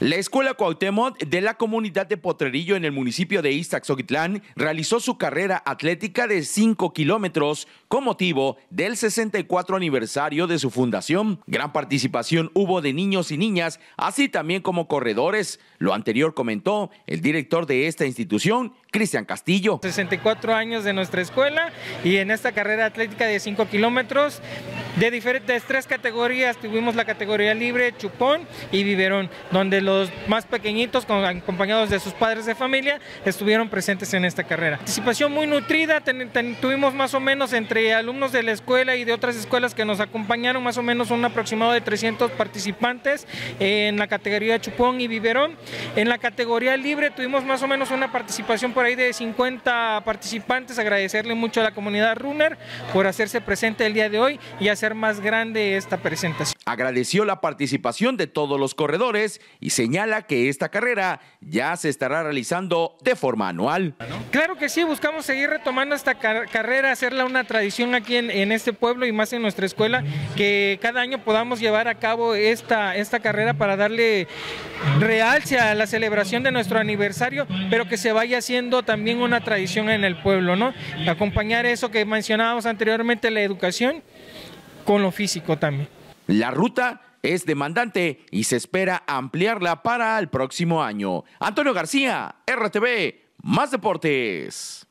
La Escuela Cuauhtémoc de la comunidad de Potrerillo en el municipio de Iztaxoquitlán realizó su carrera atlética de 5 kilómetros con motivo del 64 aniversario de su fundación. Gran participación hubo de niños y niñas, así también como corredores. Lo anterior comentó el director de esta institución, Cristian Castillo. 64 años de nuestra escuela y en esta carrera atlética de 5 kilómetros de diferentes tres categorías. Tuvimos la categoría libre, chupón y viverón donde los más pequeñitos, acompañados de sus padres de familia, estuvieron presentes en esta carrera. Participación muy nutrida, tuvimos más o menos entre alumnos de la escuela y de otras escuelas que nos acompañaron, más o menos un aproximado de 300 participantes en la categoría chupón y biberón. En la categoría libre tuvimos más o menos una participación por ahí de 50 participantes. Agradecerle mucho a la comunidad runner por hacerse presente el día de hoy y hacer más grande esta presentación. Agradeció la participación de todos los corredores y señala que esta carrera ya se estará realizando de forma anual. Claro que sí, buscamos seguir retomando esta carrera, hacerla una tradición aquí en, este pueblo y más en nuestra escuela, que cada año podamos llevar a cabo esta, esta carrera para darle realce a la celebración de nuestro aniversario, pero que se vaya haciendo también una tradición en el pueblo, ¿no? Acompañar eso que mencionábamos anteriormente, la educación, con lo físico también. La ruta es demandante y se espera ampliarla para el próximo año. Antonio García, RTV, más deportes.